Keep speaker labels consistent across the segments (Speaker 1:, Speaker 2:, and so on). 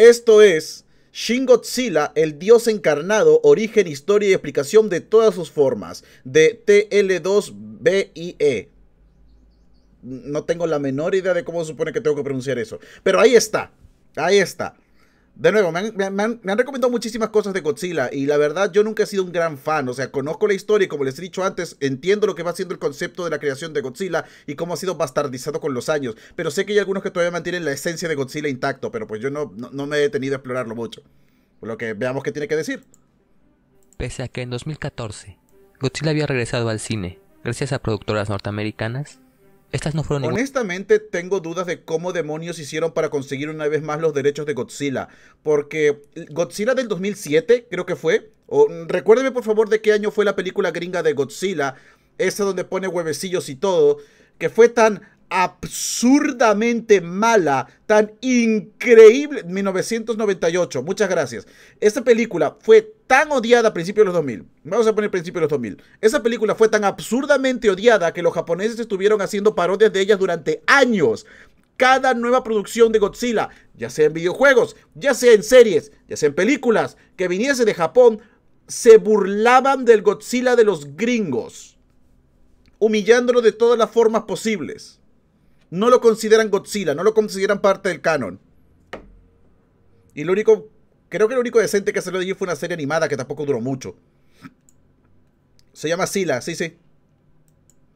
Speaker 1: Esto es shingotsila el dios encarnado, origen, historia y explicación de todas sus formas, de TL2BIE. No tengo la menor idea de cómo se supone que tengo que pronunciar eso. Pero ahí está, ahí está. De nuevo, me han, recomendado muchísimas cosas de Godzilla y la verdad yo nunca he sido un gran fan, o sea, conozco la historia y como les he dicho antes, entiendo lo que va siendo el concepto de la creación de Godzilla y cómo ha sido bastardizado con los años, pero sé que hay algunos que todavía mantienen la esencia de Godzilla intacto, pero pues yo no, me he tenido a explorarlo mucho. Por lo que veamos qué tiene que decir.
Speaker 2: Pese a que en 2014 Godzilla había regresado al cine, gracias a productoras norteamericanas, estas no fueron
Speaker 1: Honestamente, tengo dudas de cómo demonios hicieron para conseguir una vez más los derechos de Godzilla. Porque Godzilla del 2007, creo que fue. O, recuérdeme, por favor, de qué año fue la película gringa de Godzilla. Esa donde pone huevecillos y todo. Que fue tan absurdamente mala, tan increíble. 1998, muchas gracias. Esta película fue tan odiada a principios de los 2000. Vamos a poner principios de los 2000. Esa película fue tan absurdamente odiada que los japoneses estuvieron haciendo parodias de ella durante años. Cada nueva producción de Godzilla, ya sea en videojuegos, ya sea en series, ya sea en películas, que viniese de Japón, se burlaban del Godzilla de los gringos, humillándolo de todas las formas posibles no lo consideran Godzilla, no lo consideran parte del canon. Y lo único, creo que lo único decente que se de allí fue una serie animada que tampoco duró mucho. Se llama Sila, sí, sí.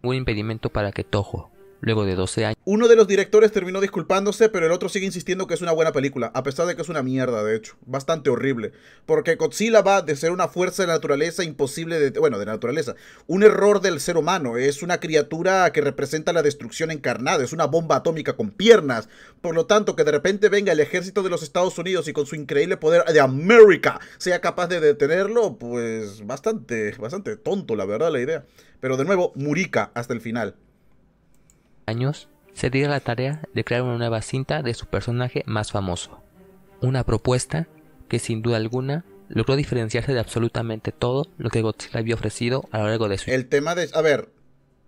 Speaker 2: Un impedimento para que tojo luego de 12 años.
Speaker 1: Uno de los directores terminó disculpándose, pero el otro sigue insistiendo que es una buena película, a pesar de que es una mierda, de hecho, bastante horrible. Porque Godzilla va de ser una fuerza de naturaleza imposible de... Bueno, de naturaleza. Un error del ser humano, es una criatura que representa la destrucción encarnada, es una bomba atómica con piernas. Por lo tanto, que de repente venga el ejército de los Estados Unidos y con su increíble poder de América sea capaz de detenerlo, pues bastante, bastante tonto, la verdad, la idea. Pero de nuevo, Murica hasta el final
Speaker 2: años, se dio la tarea de crear una nueva cinta de su personaje más famoso. Una propuesta que sin duda alguna logró diferenciarse de absolutamente todo lo que Godzilla
Speaker 1: había ofrecido a lo largo de su... El tema de... A ver,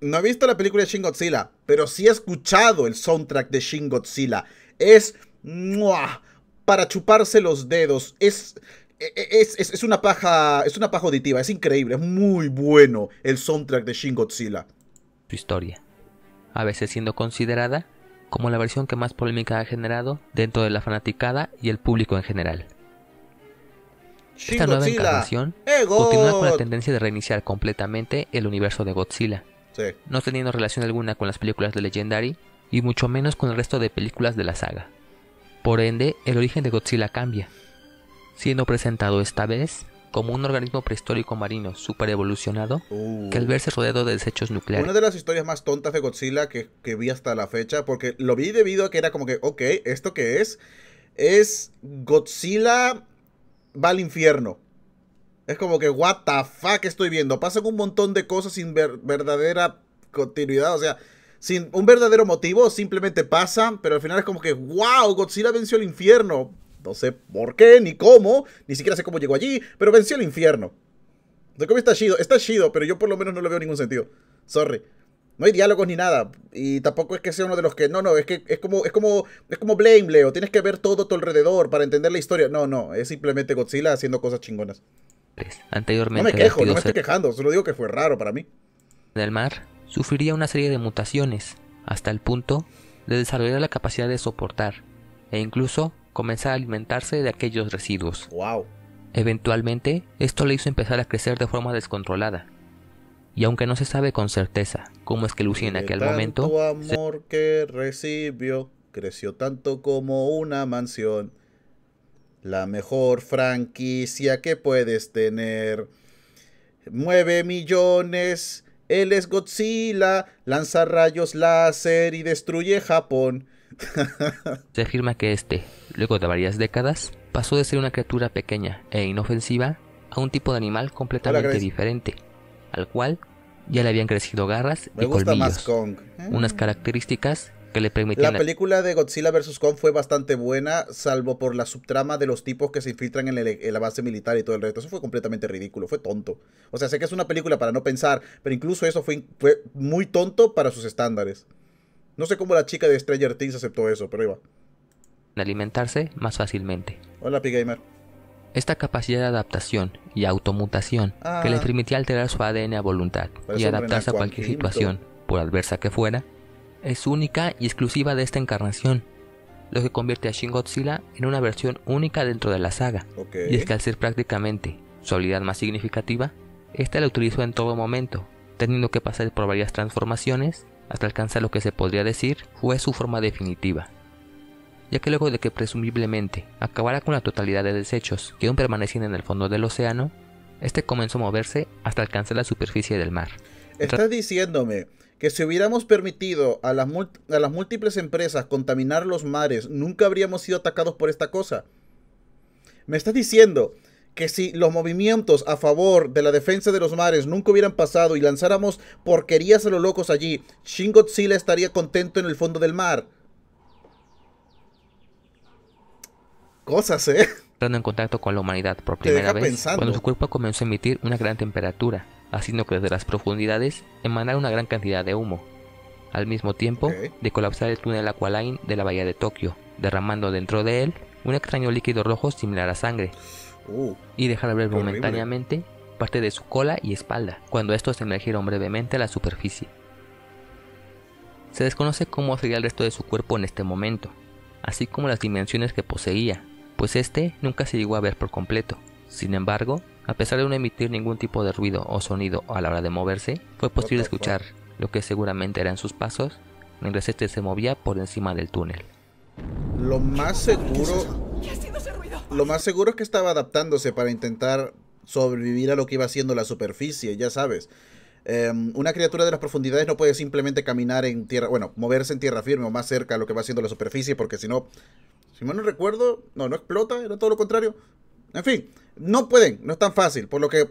Speaker 1: no he visto la película de Shin Godzilla, pero sí he escuchado el soundtrack de Shin Godzilla. Es... Para chuparse los dedos. Es... E, e, es, es, es, una paja, es una paja auditiva, es increíble, es muy bueno el soundtrack de Shin Godzilla.
Speaker 2: Su historia a veces siendo considerada como la versión que más polémica ha generado dentro de la fanaticada y el público en general.
Speaker 3: Esta nueva encarnación ¡Eh, continúa con la tendencia
Speaker 2: de reiniciar completamente el universo de Godzilla, no teniendo relación alguna con las películas de Legendary y mucho menos con el resto de películas de la saga. Por ende, el origen de Godzilla cambia, siendo presentado esta vez como un organismo prehistórico marino súper evolucionado uh. que al verse rodeado de desechos nucleares. Una
Speaker 1: de las historias más tontas de Godzilla que, que vi hasta la fecha, porque lo vi debido a que era como que, ok, ¿esto qué es? Es Godzilla va al infierno. Es como que, what the fuck estoy viendo. Pasan un montón de cosas sin verdadera continuidad, o sea, sin un verdadero motivo, simplemente pasan, pero al final es como que, wow, Godzilla venció el infierno. No sé por qué, ni cómo, ni siquiera sé cómo llegó allí, pero venció el infierno. De cómo está chido, está chido, pero yo por lo menos no lo veo ningún sentido. Sorry. No hay diálogos ni nada. Y tampoco es que sea uno de los que. No, no, es que es como. Es como. Es como Blame, Leo. Tienes que ver todo a tu alrededor para entender la historia. No, no. Es simplemente Godzilla haciendo cosas chingonas.
Speaker 2: anteriormente. No me quejo, no me estoy
Speaker 1: quejando. Solo digo que fue raro para mí.
Speaker 2: Del mar sufriría una serie de mutaciones. Hasta el punto de desarrollar la capacidad de soportar. E incluso comenzar a alimentarse de aquellos residuos. Wow. Eventualmente, esto le hizo empezar a crecer de forma descontrolada. Y aunque no se sabe con certeza cómo es que lucía en aquel tanto momento,
Speaker 1: amor que recibió creció tanto como una mansión. La mejor franquicia que puedes tener. Mueve millones. Él es Godzilla, lanza rayos láser y destruye Japón.
Speaker 2: Se afirma que este, luego de varias décadas, pasó de ser una criatura pequeña e inofensiva a un tipo de animal completamente diferente, al cual ya le habían crecido garras y colmillos, unas características que le permitían... La
Speaker 1: película de Godzilla vs. Kong fue bastante buena, salvo por la subtrama de los tipos que se infiltran en, la base militar y todo el resto. Eso fue completamente ridículo, fue tonto. O sea, sé que es una película para no pensar, pero incluso eso fue muy tonto para sus estándares. No sé cómo la chica de Stranger Things aceptó eso, pero iba.
Speaker 2: De alimentarse más fácilmente. Hola, P-Gamer. Esta capacidad de adaptación y automutación que le ah. permitía alterar su ADN a voluntad y adaptarse a cualquier situación, por adversa que fuera, es única y exclusiva de esta encarnación, lo que convierte a Shin Godzilla en una versión única dentro de la saga. Y es que al ser prácticamente su habilidad más significativa, esta la utilizó en todo momento, teniendo que pasar por varias transformaciones hasta alcanzar lo que se podría decir fue su forma definitiva, ya que luego de que presumiblemente acabara con la totalidad de desechos que aún permanecían en el fondo del océano, este comenzó a moverse hasta alcanzar la superficie del mar. Estás
Speaker 1: diciéndome que si hubiéramos permitido a las, a las múltiples empresas contaminar los mares, nunca habríamos sido atacados por esta cosa. Me estás diciendo que si los movimientos a favor de la defensa de los mares nunca hubieran pasado y lanzáramos porquerías a los locos allí, Shin Godzilla estaría contento en el fondo del mar. Cosas, ¿eh?
Speaker 2: Entrando en contacto con la humanidad por primera vez, cuando su cuerpo comenzó a emitir una gran temperatura, haciendo que desde las profundidades emanara una gran cantidad de humo. Al mismo tiempo, de colapsar el túnel Aqualine de la bahía de Tokio, derramando dentro de él un extraño líquido rojo similar a sangre, Oh, y dejar ver momentáneamente parte de su cola y espalda, cuando estos emergieron brevemente a la superficie. Se desconoce cómo sería el resto de su cuerpo en este momento, así como las dimensiones que poseía, pues este nunca se llegó a ver por completo. Sin embargo, a pesar de no emitir ningún tipo de ruido o sonido a la hora de moverse, fue posible escuchar lo que seguramente eran sus pasos mientras este se movía por encima del túnel.
Speaker 1: Lo más seguro. Lo más seguro es que estaba adaptándose para intentar sobrevivir a lo que iba haciendo la superficie, ya sabes. Em, una criatura de las profundidades no puede simplemente caminar en tierra, bueno, moverse en tierra firme o más cerca a lo que va haciendo la superficie, porque si no, si mal no recuerdo, no, no explota, era todo lo contrario. En fin, no pueden, no es tan fácil, por lo que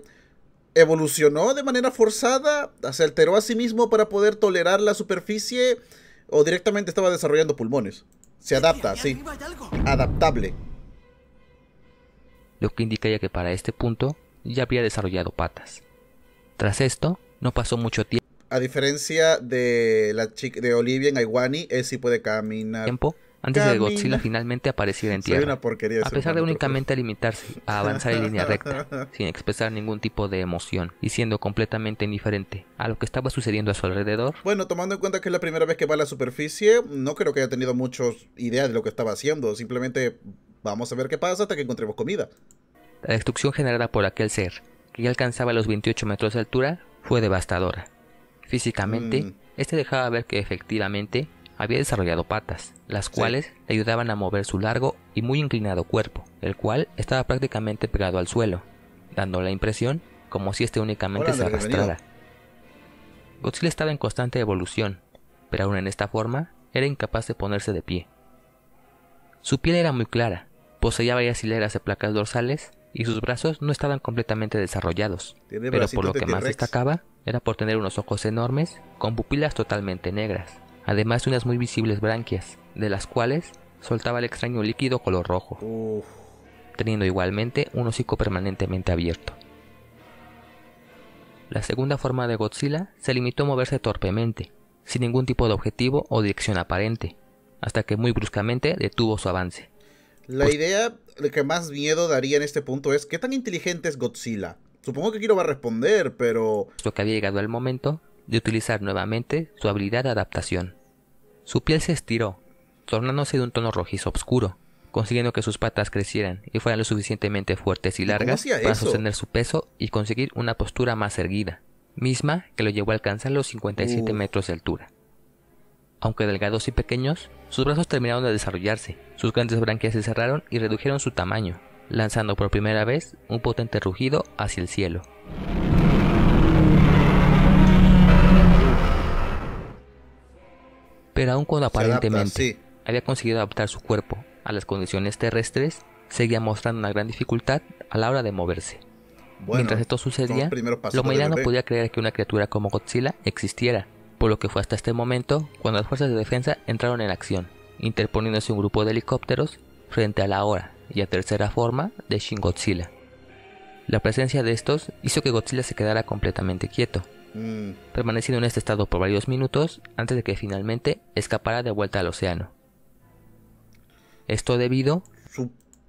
Speaker 1: evolucionó de manera forzada, se alteró a sí mismo para poder tolerar la superficie o directamente estaba desarrollando pulmones. Se adapta, sí. Adaptable
Speaker 2: lo que indicaría que para este punto ya había desarrollado patas. Tras esto, no pasó mucho tiempo.
Speaker 1: A diferencia de la chica de Olivia en aiwani él sí puede caminar. Tiempo antes de Godzilla
Speaker 2: finalmente apareciera en tierra. a pesar de
Speaker 1: únicamente limitarse a avanzar en línea recta,
Speaker 2: sin expresar ningún tipo de emoción y siendo completamente indiferente a lo que estaba sucediendo a su alrededor.
Speaker 1: Bueno, tomando en cuenta que es la primera vez que va a la superficie, no creo que haya tenido muchas ideas de lo que estaba haciendo. Simplemente vamos a ver qué pasa hasta que encontremos comida.
Speaker 2: La destrucción generada por aquel ser, que ya alcanzaba los 28 metros de altura, fue devastadora. Físicamente, mm. este dejaba ver que efectivamente había desarrollado patas, las cuales le ayudaban a mover su largo y muy inclinado cuerpo, el cual estaba prácticamente pegado al suelo, dando la impresión como si éste únicamente se arrastrara. Godzilla estaba en constante evolución, pero aún en esta forma era incapaz de ponerse de pie. Su piel era muy clara, poseía varias hileras de placas dorsales y sus brazos no estaban completamente desarrollados, pero por lo que más destacaba era por tener unos ojos enormes con pupilas totalmente negras, además de unas muy visibles branquias, de las cuales soltaba el extraño líquido color rojo, teniendo igualmente un hocico permanentemente abierto. La segunda forma de Godzilla se limitó a moverse torpemente, sin ningún tipo de objetivo o dirección aparente, hasta que muy bruscamente detuvo su avance.
Speaker 1: La pues idea que más miedo daría en este punto es qué tan inteligente es Godzilla. Supongo que quiero va a responder, pero...
Speaker 2: Lo que había llegado el momento de utilizar nuevamente su habilidad de adaptación. Su piel se estiró, tornándose de un tono rojizo oscuro, consiguiendo que sus patas crecieran y fueran lo suficientemente fuertes y largas para sostener su peso y conseguir una postura más erguida, misma que lo llevó a alcanzar los 57 metros de altura. Aunque delgados y pequeños, sus brazos terminaron de desarrollarse, sus grandes branquias se cerraron y redujeron su tamaño, lanzando por primera vez un potente rugido hacia el cielo. Pero aun cuando aparentemente había conseguido adaptar su cuerpo a las condiciones terrestres, seguía mostrando una gran dificultad a la hora de moverse.
Speaker 3: Mientras esto sucedía, la no podía
Speaker 2: creer que una criatura como Godzilla existiera, por lo que fue hasta este momento cuando las fuerzas de defensa entraron en acción, interponiéndose un grupo de helicópteros frente a la hora y a tercera forma de Shin Godzilla. La presencia de estos hizo que Godzilla se quedara completamente quieto, mm. permaneciendo en este estado por varios minutos antes de que finalmente escapara de vuelta al océano. Esto debido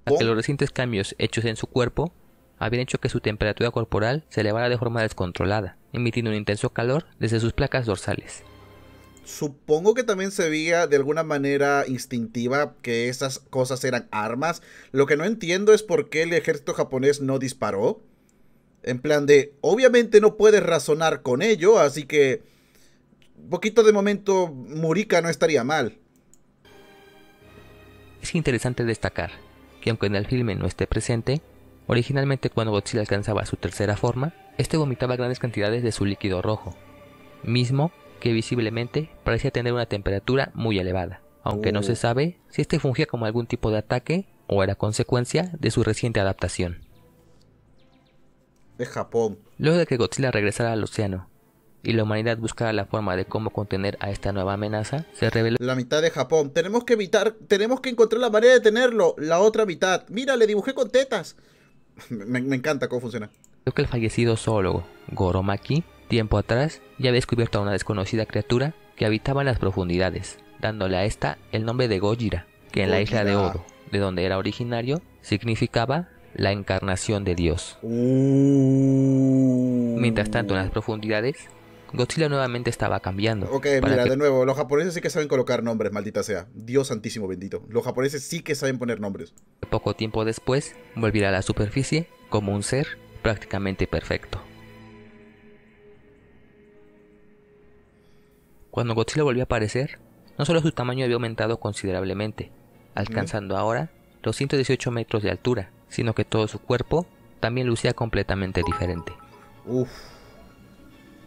Speaker 2: a que los recientes cambios hechos en su cuerpo habían hecho que su temperatura corporal se elevara de forma descontrolada, emitiendo un intenso calor desde sus placas dorsales.
Speaker 1: Supongo que también se veía de alguna manera instintiva que esas cosas eran armas. Lo que no entiendo es por qué el ejército japonés no disparó. En plan de, obviamente no puedes razonar con ello, así que poquito de momento Murika no estaría mal.
Speaker 2: Es interesante destacar que aunque en el filme no esté presente, Originalmente cuando Godzilla alcanzaba su tercera forma, este vomitaba grandes cantidades de su líquido rojo, mismo que visiblemente parecía tener una temperatura muy elevada, aunque no se oh. sabe si este fungía como algún tipo de ataque o era consecuencia de su reciente adaptación.
Speaker 1: De Japón.
Speaker 2: Luego de que Godzilla regresara al océano y la humanidad buscara la forma de cómo contener a esta nueva amenaza, se
Speaker 1: reveló la mitad de Japón. Tenemos que evitar, tenemos que encontrar la manera de tenerlo, la otra mitad. Mira, le dibujé con tetas. me, encanta cómo funciona.
Speaker 2: Creo que el fallecido zoólogo Goromaki, tiempo atrás, ya había descubierto a una desconocida criatura que habitaba en las profundidades, dándole a esta el nombre de Gojira, que en la isla de Oro, de donde era originario, significaba la encarnación de Dios.
Speaker 1: Uh.
Speaker 2: Mientras tanto, en las profundidades, Godzilla nuevamente estaba cambiando. Ok, mira, de
Speaker 1: nuevo, los japoneses sí que saben colocar nombres, maldita sea. Dios santísimo bendito. Los japoneses sí que saben poner nombres.
Speaker 2: Poco tiempo después, volvió a la superficie como un ser prácticamente perfecto. Cuando Godzilla volvió a aparecer, no solo su tamaño había aumentado considerablemente, alcanzando ahora los 118 metros de altura, sino que todo su cuerpo también lucía completamente diferente.
Speaker 3: Uf.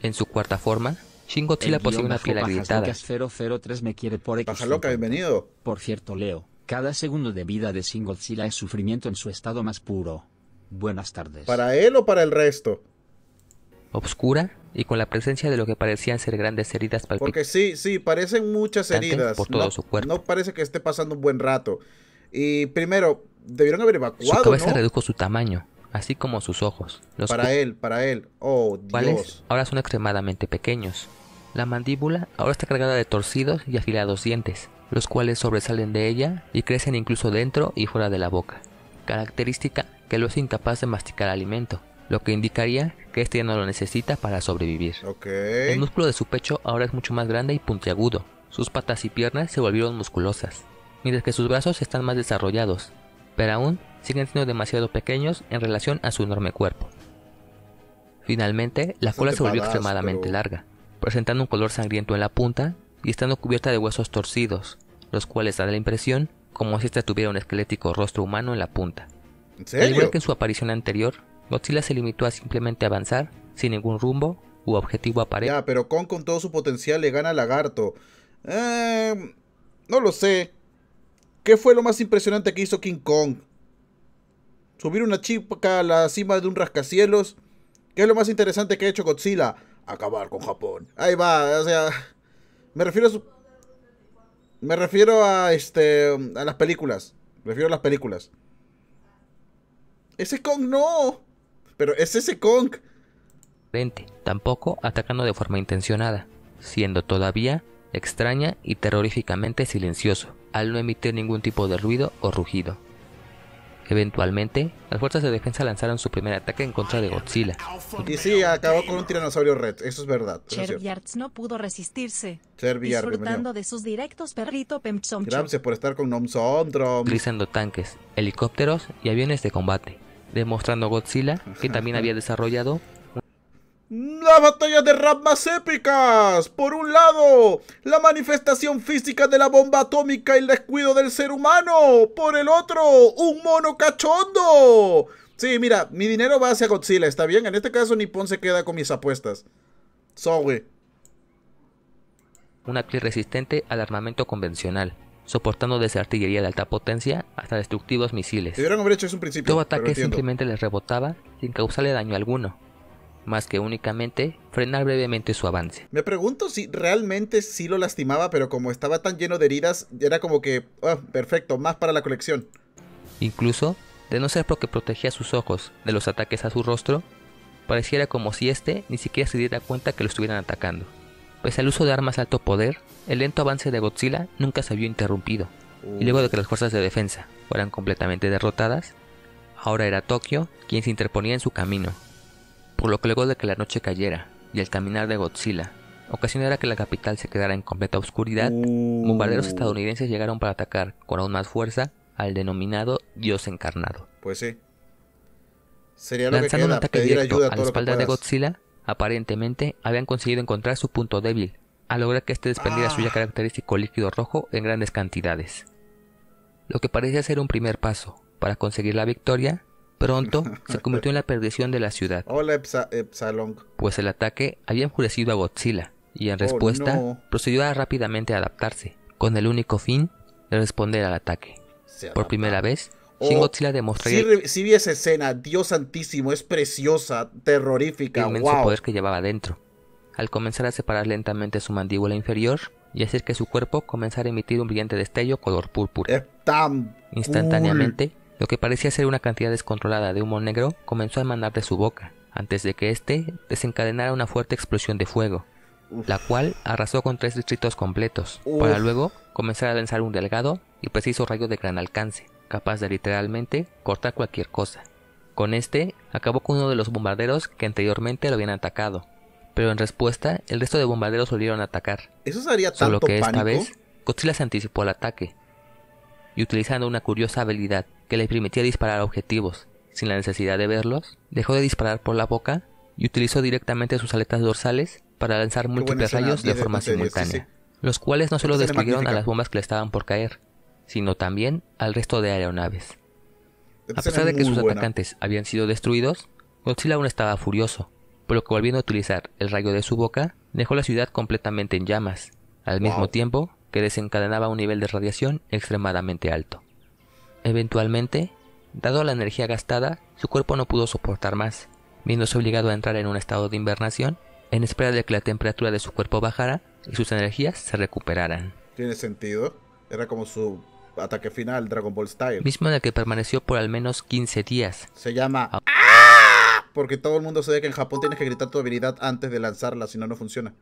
Speaker 3: En
Speaker 2: su cuarta forma,
Speaker 3: Shin Godzilla posee una piel agrietada. 003 me quiere por X. loca, bienvenido. Por cierto, Leo, cada segundo de vida de Shin Godzilla es sufrimiento en
Speaker 1: su estado más puro. Buenas tardes. ¿Para él o para el resto?
Speaker 2: Obscura y con la presencia de lo que parecían ser grandes heridas palpitantes.
Speaker 1: Porque sí, sí, parecen muchas heridas. Por todo no, su cuerpo. No parece que esté pasando un buen rato. Y primero, debieron haber evacuado. Su cabeza
Speaker 2: redujo su tamaño así como sus ojos. Los para él,
Speaker 1: para él. Oh, Cuales
Speaker 2: ahora son extremadamente pequeños. La mandíbula ahora está cargada de torcidos y afilados dientes, los cuales sobresalen de ella y crecen incluso dentro y fuera de la boca, característica que lo es incapaz de masticar alimento, lo que indicaría que este ya no lo necesita para sobrevivir.
Speaker 1: El músculo
Speaker 2: de su pecho ahora es mucho más grande y puntiagudo, sus patas y piernas se volvieron musculosas, mientras que sus brazos están más desarrollados, pero aún siguen siendo demasiado pequeños en relación a su enorme cuerpo. Finalmente, la cola se volvió extremadamente larga, presentando un color sangriento en la punta y estando cubierta de huesos torcidos, los cuales dan la impresión como si ésta tuviera un esquelético rostro humano en la punta. Al igual que en su aparición anterior, Godzilla se limitó a simplemente avanzar sin ningún
Speaker 1: rumbo u objetivo aparente. Ya, pero Kong con todo su potencial le gana al Lagarto. Eh, no lo sé. ¿Qué fue lo más impresionante que hizo King Kong? subir una chica a la cima de un rascacielos. ¿Qué es lo más interesante que ha hecho Godzilla? Acabar con Japón. Ahí va, o sea. Me refiero a Me refiero a este. a las películas. Me refiero a las películas. Ese Kong no. Pero es ese Kong.
Speaker 2: Tampoco atacando de forma intencionada, siendo todavía extraña y terroríficamente silencioso, al no emitir ningún tipo de ruido o rugido. Eventualmente, las fuerzas de defensa lanzaron su primer ataque en contra de Godzilla.
Speaker 1: Y sí, acabó con un tiranosaurio red, eso es verdad.
Speaker 2: Cherviarts no pudo resistirse,
Speaker 1: disfrutando
Speaker 2: de sus directos perrito Gracias
Speaker 1: por estar con Nomsondrom. Utilizando
Speaker 2: tanques, helicópteros y aviones de combate, demostrando a Godzilla que también había desarrollado
Speaker 1: la batalla de ramas épicas. Por un lado, la manifestación física de la bomba atómica y el descuido del ser humano. Por el otro, un mono cachondo. Sí, mira, mi dinero va hacia Godzilla, ¿está bien? En este caso, Nippon se queda con mis apuestas. Sorry.
Speaker 2: Una actriz resistente al armamento convencional, soportando desde artillería de alta potencia hasta destructivos misiles.
Speaker 1: principio. Todo ataque simplemente
Speaker 2: les rebotaba sin causarle daño alguno más que únicamente frenar brevemente su avance.
Speaker 1: Me pregunto si realmente sí lo lastimaba, pero como estaba tan lleno de heridas, era como que, ah, perfecto, más para la colección.
Speaker 2: Incluso, de no ser porque protegía sus ojos de los ataques a su rostro, pareciera como si éste ni siquiera se diera cuenta que lo estuvieran atacando. Pues al uso de armas de alto poder, el lento avance de Godzilla nunca se vio interrumpido, y luego de que las fuerzas de defensa fueran completamente derrotadas, ahora era Tokio quien se interponía en su camino, por lo que luego de que la noche cayera y el caminar de Godzilla ocasionara que la capital se quedara en completa oscuridad, bombarderos uh. estadounidenses llegaron para atacar con aún más fuerza al denominado Dios encarnado.
Speaker 1: Pues sí. Lanzando un ataque directo a, la espalda de Godzilla,
Speaker 2: aparentemente habían conseguido encontrar su punto débil, a lograr que éste desprendiera ah. su ya característico líquido rojo en grandes cantidades. Lo que parecía ser un primer paso para conseguir la victoria Pronto se convirtió en la perdición de la ciudad. Pues el ataque había enfurecido a Godzilla y en oh, respuesta procedió rápidamente procedió a rápidamente adaptarse, con el único fin de responder al ataque. Por primera vez, oh, Shin Godzilla demostró...
Speaker 1: Si, esa escena, Dios santísimo, es preciosa, terrorífica, el inmenso poder que
Speaker 2: llevaba dentro. Al comenzar a separar lentamente su mandíbula inferior y hacer que su cuerpo comenzara a emitir un brillante destello color púrpura.
Speaker 1: tan Instantáneamente,
Speaker 2: lo que parecía ser una cantidad descontrolada de humo negro comenzó a emanar de su boca, antes de que éste desencadenara una fuerte explosión de fuego, la cual arrasó con tres distritos completos, para luego comenzar a lanzar un delgado y preciso rayo de gran alcance, capaz de literalmente cortar cualquier cosa. Con este, acabó con uno de los bombarderos que anteriormente lo habían atacado, pero en respuesta, el resto de bombarderos volvieron a atacar.
Speaker 1: ¿Eso sería tanto Solo que esta vez,
Speaker 2: Godzilla anticipó al ataque, y utilizando una curiosa habilidad que le permitía disparar objetivos sin la necesidad de verlos, dejó de disparar por la boca y utilizó directamente sus aletas dorsales para lanzar múltiples rayos de forma simultánea, los cuales no solo destruyeron a las bombas que le estaban por caer, sino también al resto de aeronaves. A pesar de que sus atacantes habían sido destruidos, Godzilla aún estaba furioso, por lo que volviendo a utilizar el rayo de su boca, dejó la ciudad completamente en llamas. Al mismo tiempo, que desencadenaba un nivel de radiación extremadamente alto. Eventualmente, dado la energía gastada, su cuerpo no pudo soportar más, viéndose obligado a entrar en un estado de invernación en espera de que la temperatura de su cuerpo bajara y sus energías se recuperaran.
Speaker 1: Tiene sentido. Era como su ataque final, Dragon Ball Style. Mismo
Speaker 2: en el que permaneció por al menos 15 días.
Speaker 1: Se llama... Ah. Porque todo el mundo sabe que en Japón tienes que gritar tu habilidad antes de lanzarla, si no, no funciona.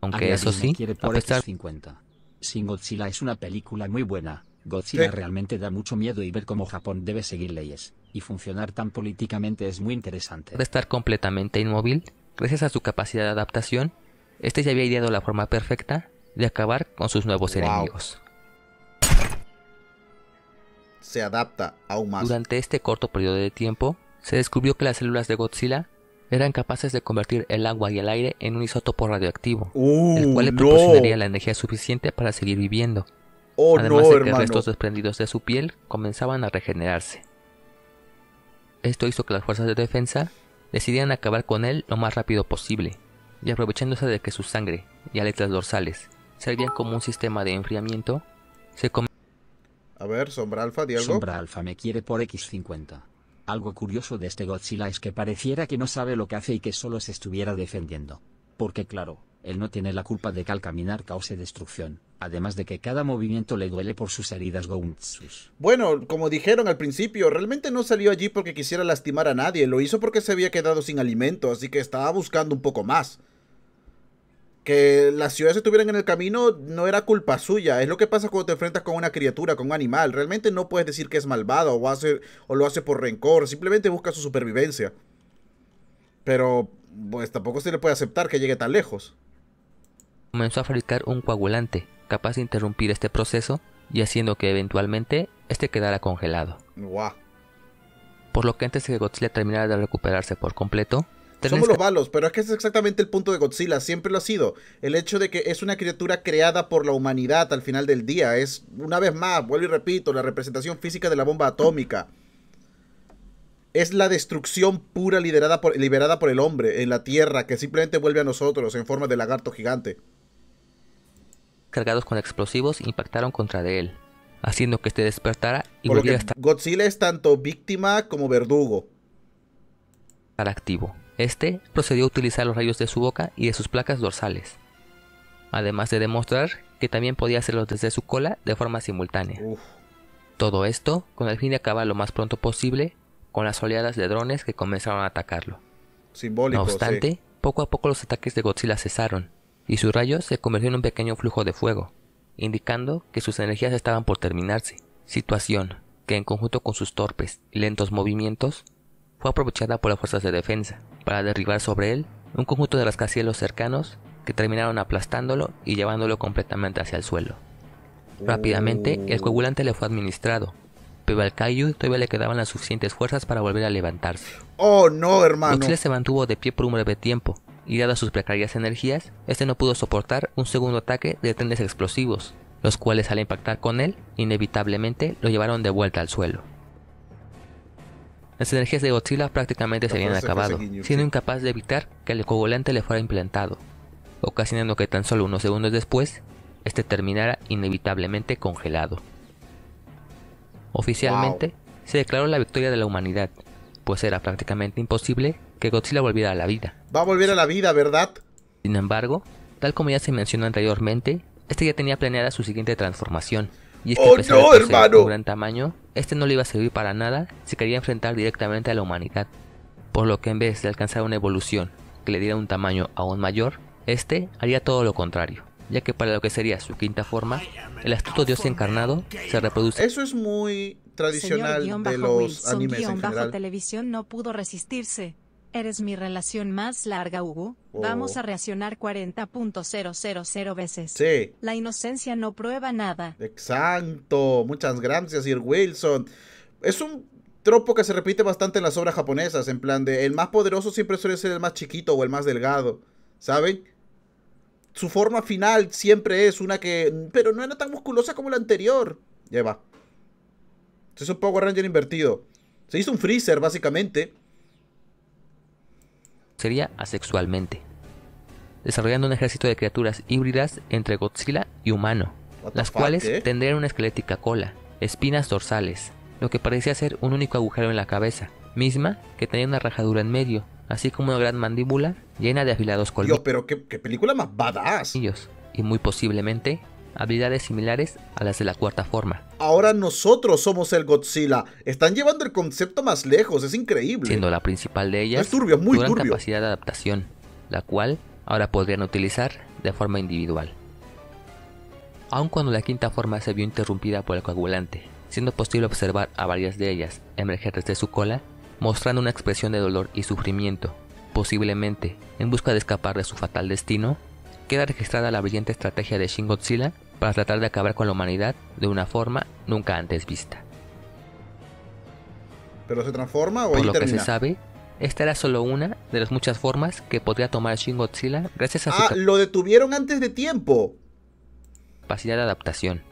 Speaker 2: Aunque eso sí, quiere por estar
Speaker 3: 50. Sin Godzilla es una película muy buena. Godzilla realmente da mucho miedo y ver cómo Japón debe seguir leyes y funcionar tan políticamente es muy interesante. De
Speaker 2: estar completamente inmóvil, gracias a su capacidad de adaptación, este ya había ideado la forma perfecta de acabar con sus nuevos enemigos.
Speaker 1: Se adapta aún más.
Speaker 2: Durante este corto periodo de tiempo, se descubrió que las células de Godzilla eran capaces de convertir el agua y el aire en un isótopo radioactivo, el uh, cual le proporcionaría la energía suficiente para seguir viviendo. Oh, de que restos desprendidos de su piel comenzaban a regenerarse. Esto hizo que las fuerzas de defensa decidieran acabar con él lo más rápido posible, y aprovechándose de que su sangre y aletas dorsales servían como un sistema de enfriamiento, se
Speaker 1: A ver, Sombra Alfa, di Sombra Alfa me quiere
Speaker 3: por X50. Algo curioso de este Godzilla es que pareciera que no sabe lo que hace y que solo se estuviera defendiendo. Porque claro, él no tiene la culpa de que al caminar cause destrucción, además de que cada movimiento le duele por sus heridas Gountsus.
Speaker 1: Bueno, como dijeron al principio, realmente no salió allí porque quisiera lastimar a nadie, lo hizo porque se había quedado sin alimento, así que estaba buscando un poco más que las ciudades estuvieran en el camino no era culpa suya. Es lo que pasa cuando te enfrentas con una criatura, con un animal. Realmente no puedes decir que es malvado o, o lo hace por rencor. Simplemente busca su supervivencia. Pero, pues tampoco se le puede aceptar que llegue tan lejos.
Speaker 2: Comenzó a fabricar un coagulante, capaz de interrumpir este proceso y haciendo que eventualmente este quedara congelado. Por lo que antes de que Godzilla terminara de recuperarse por completo,
Speaker 1: somos los malos, pero es que es exactamente el punto de Godzilla, siempre lo ha sido. El hecho de que es una criatura creada por la humanidad al final del día. Es, una vez más, vuelvo y repito, la representación física de la bomba atómica. Es la destrucción pura liderada por, liberada por el hombre en la Tierra, que simplemente vuelve a nosotros en forma de lagarto gigante.
Speaker 2: Cargados con explosivos, impactaron contra de él, haciendo que se este despertara y
Speaker 1: Godzilla es tanto víctima como verdugo.
Speaker 2: Al activo. Este procedió a utilizar los rayos de su boca y de sus placas dorsales, además de demostrar que también podía hacerlos desde su cola de forma simultánea. Todo esto con el fin de acabar lo más pronto posible con las oleadas de drones que comenzaron a atacarlo.
Speaker 1: Simbólico, no obstante,
Speaker 2: poco a poco los ataques de Godzilla cesaron y sus rayos se convirtió en un pequeño flujo de fuego, indicando que sus energías estaban por terminarse, situación que en conjunto con sus torpes y lentos movimientos fue aprovechada por las fuerzas de defensa para derribar sobre él un conjunto de rascacielos cercanos que terminaron aplastándolo y llevándolo completamente hacia el suelo. Rápidamente, el coagulante le fue administrado, pero al Kaiju todavía le quedaban las suficientes fuerzas para volver a levantarse.
Speaker 1: ¡Oh, no, hermano! se
Speaker 2: mantuvo de pie por un breve tiempo, y dadas sus precarias energías, este no pudo soportar un segundo ataque de trenes explosivos, los cuales al impactar con él, inevitablemente lo llevaron de vuelta al suelo. Las energías de Godzilla prácticamente se habían acabado, siendo incapaz de evitar que el coagulante le fuera implantado, ocasionando que tan solo unos segundos después, este terminara inevitablemente congelado. Oficialmente, se declaró la victoria de la humanidad, pues era prácticamente imposible que Godzilla volviera a la vida.
Speaker 1: Va a volver a la vida, ¿verdad?
Speaker 2: Sin embargo, tal como ya se mencionó anteriormente, este ya tenía planeada su siguiente transformación, y que este oh, no, un gran tamaño, este no le iba a servir para nada si quería enfrentar directamente a la humanidad. Por lo que en vez de alcanzar una evolución que le diera un tamaño aún mayor, este haría todo lo contrario, ya que para lo que sería su quinta forma, el astuto dios encarnado se reproduce. Eso
Speaker 1: es muy tradicional de los animes en general.
Speaker 2: televisión no pudo resistirse. Eres mi relación más larga, Hugo. Oh. Vamos a reaccionar 40.000 veces. Sí. La inocencia no prueba nada.
Speaker 1: Exacto. Muchas gracias, Sir Wilson. Es un tropo que se repite bastante en las obras japonesas, en plan de el más poderoso siempre suele ser el más chiquito o el más delgado, ¿saben? Su forma final siempre es una que... Pero no era tan musculosa como la anterior. Ya va. Es un Power Ranger invertido. Se hizo un Freezer, básicamente
Speaker 2: sería asexualmente, desarrollando un ejército de criaturas híbridas entre Godzilla y humano, las cuales eh? tendrían una esquelética cola, espinas dorsales, lo que parecía ser un único agujero en la cabeza, misma que tenía una rajadura en medio, así como una gran mandíbula llena de afilados colmillos. pero qué, película más badass. Y muy posiblemente habilidades similares a las de la cuarta forma.
Speaker 1: Ahora nosotros somos el Godzilla. Están llevando el concepto más lejos, es increíble.
Speaker 2: Siendo la principal de ellas, es muy gran capacidad de adaptación, la cual ahora podrían utilizar de forma individual. Aun cuando la quinta forma se vio interrumpida por el coagulante, siendo posible observar a varias de ellas emerger desde su cola, mostrando una expresión de dolor y sufrimiento, posiblemente en busca de escapar de su fatal destino, queda registrada la brillante estrategia de Shin Godzilla para tratar de acabar con la humanidad de una forma nunca antes vista.
Speaker 1: ¿Pero se transforma o Por lo que se
Speaker 2: sabe, esta era solo una de las muchas formas que podría tomar Shin Godzilla gracias a ah,
Speaker 1: lo detuvieron antes de tiempo.
Speaker 2: capacidad de adaptación.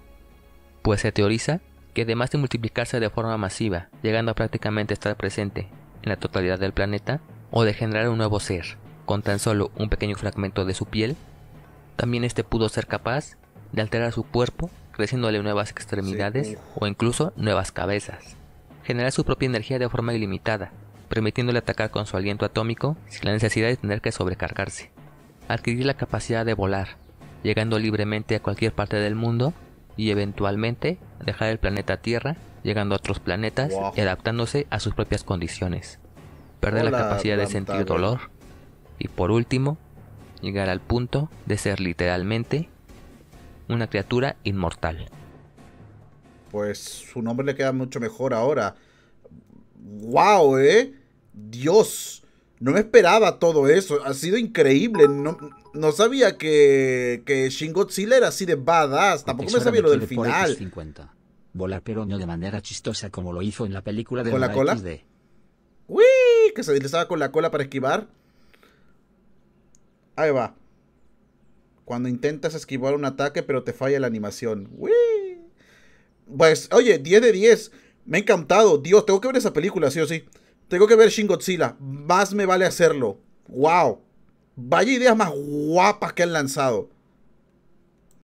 Speaker 2: Pues se teoriza que además de multiplicarse de forma masiva, llegando a prácticamente estar presente en la totalidad del planeta, o de generar un nuevo ser con tan solo un pequeño fragmento de su piel, también este pudo ser capaz de alterar su cuerpo, creciéndole nuevas extremidades o incluso nuevas cabezas. Generar su propia energía de forma ilimitada, permitiéndole atacar con su aliento atómico sin la necesidad de tener que sobrecargarse. Adquirir la capacidad de volar, llegando libremente a cualquier parte del mundo y eventualmente dejar el planeta Tierra, llegando a otros planetas y adaptándose a sus propias condiciones. Perder la capacidad de sentir dolor. Y por último, llegar al punto de ser literalmente una criatura inmortal.
Speaker 1: Pues su nombre le queda mucho mejor ahora. ¡Wow, eh! Dios, no me esperaba todo eso. Ha sido increíble. No, sabía que, que Shin era así de badass. Tampoco me sabía lo del final.
Speaker 3: Volar pero no de manera chistosa como lo hizo en la película
Speaker 1: de ¿Con la, cola? ¡Uy! Que se deslizaba con la cola para esquivar. Ahí va. Cuando intentas esquivar un ataque pero te falla la animación. Pues, oye, 10 de 10. Me ha encantado. Dios, tengo que ver esa película, sí o sí. Tengo que ver Shin Godzilla. Más me vale hacerlo. ¡Wow! Vaya ideas más guapas que han lanzado.